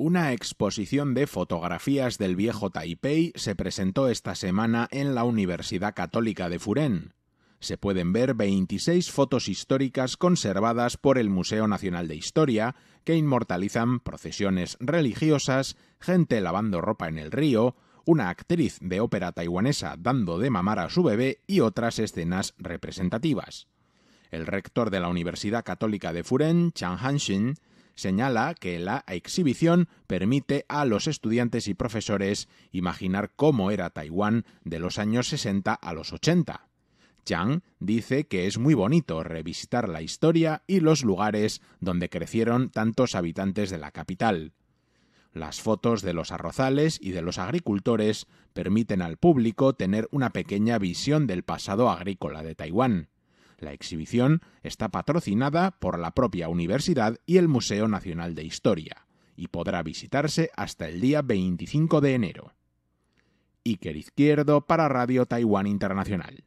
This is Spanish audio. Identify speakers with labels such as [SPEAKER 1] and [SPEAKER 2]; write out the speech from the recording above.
[SPEAKER 1] Una exposición de fotografías del viejo Taipei se presentó esta semana en la Universidad Católica de Furen. Se pueden ver 26 fotos históricas conservadas por el Museo Nacional de Historia, que inmortalizan procesiones religiosas, gente lavando ropa en el río, una actriz de ópera taiwanesa dando de mamar a su bebé y otras escenas representativas. El rector de la Universidad Católica de Furen, Chang Hanshin, señala que la exhibición permite a los estudiantes y profesores imaginar cómo era Taiwán de los años 60 a los 80. Chang dice que es muy bonito revisitar la historia y los lugares donde crecieron tantos habitantes de la capital. Las fotos de los arrozales y de los agricultores permiten al público tener una pequeña visión del pasado agrícola de Taiwán. La exhibición está patrocinada por la propia universidad y el Museo Nacional de Historia, y podrá visitarse hasta el día 25 de enero. Iker Izquierdo para Radio Taiwán Internacional.